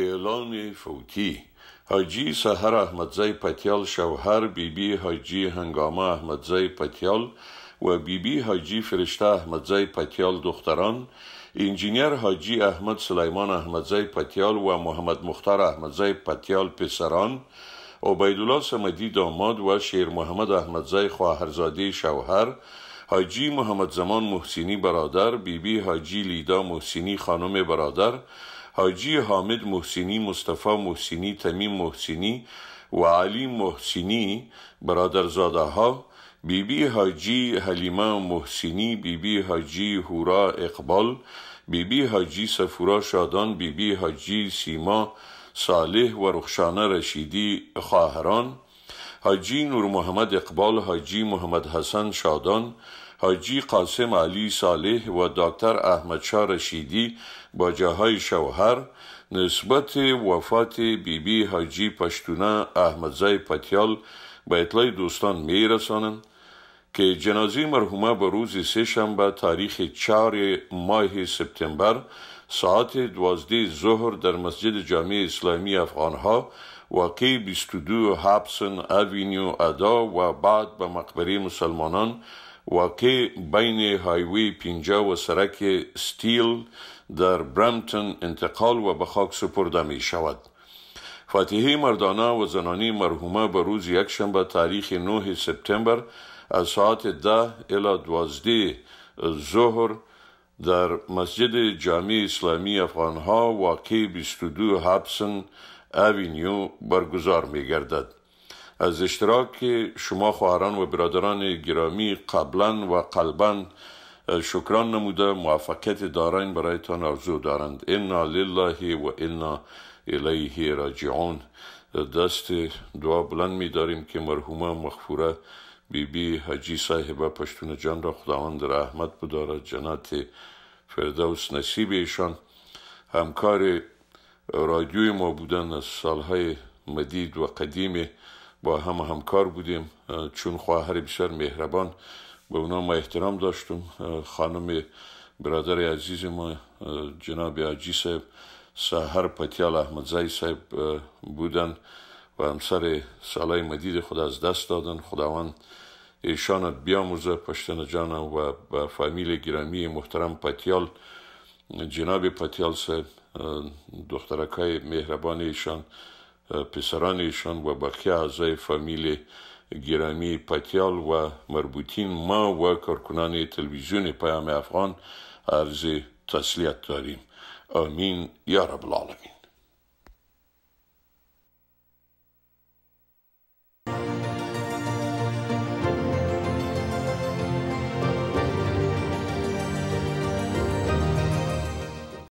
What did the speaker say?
اعلام فوتی حاجی سحر احمدزی پتیال شوهر بیبی حاجی هنگامه احمدزی پتیال و بیبی حاجی فرشته احمدزی پتیال دختران انجینیر حاجی احمد سلیمان احمدزی پتیال و محمد مختار احمدزی پتیال پسران عبیدالله سمدی داماد و شیر محمد احمدزی خواهرزاده شوهر حاجی محمد زمان محسینی برادر بیبی بی حاجی لیدا محسینی خانم برادر حاجی حامد محسینی مصطفی محسینی تمیم محسینی و علی محسینی برادرزاده ها بیبی بی حاجی حلیمه محسینی بیبی بی حاجی هورا اقبال بیبی بی حاجی سفورا شادان بیبی حاجی سیما صالح و رخشانه رشیدی خواهران حاجی نور محمد اقبال حاجی محمد حسن شادان حاجی قاسم علی صالح و دکتر احمد شا رشیدی با جاهای شوهر نسبت وفات بیبی بی حاجی پشتونه احمدزای پتیال به اطلاع دوستان می رسانند که جنازه مرحومه به روز سه شنبه تاریخ چهار ماه سپتامبر ساعت دوازده ظهر در مسجد جامع اسلامی افغانها واقع 22 هابسن اوینیو ادا و بعد به مقبره مسلمانان واقع بین هایوی 50 و سرک ستیل در برمتن انتقال و به خاک سپرده می شود. فاتحه مردانه و زنانی مرحومه به روز یکشنبه تاریخ 9 سپتامبر از ساعت ده الی دوازده ظهر در مسجد جامع اسلامی افغانها واقع 22 هابسن اوینیو برگزار می گردد. از اشتراک شما خواهران و برادران گرامی قبلا و قلبا شکران نموده موفقیت دارین برایتان آرزو دارند انا لله و انا الیه راجعون دست دعا بلند می که مرحومه مغفوره بی بی حجی صاحبه پشتون جان را خداوند رحمت بدارد جنات فردوس نصیب ایشان همکار رادیوی ما بودن از سالهای مدید و قدیمه با هم همکار بودیم چون خواهر بسیار مهربان به اونا ما احترام داشتم خانم برادر عزیز ما جناب عجی صاحب سهر پتیال احمدزی صاحب بودن و همسر سالای مدید خود از دست دادن خداوند ایشان بیاموزه پشتن جان و به فامیل گرامی محترم پتیال جناب پتیال صاحب دخترکای مهربان ایشان پسران ایشان و بقیه اعضای فامیل گرامی پتیال و مربوطین ما و کارکنان تلویزیون پیام افغان عرض تسلیت داریم آمین یا رب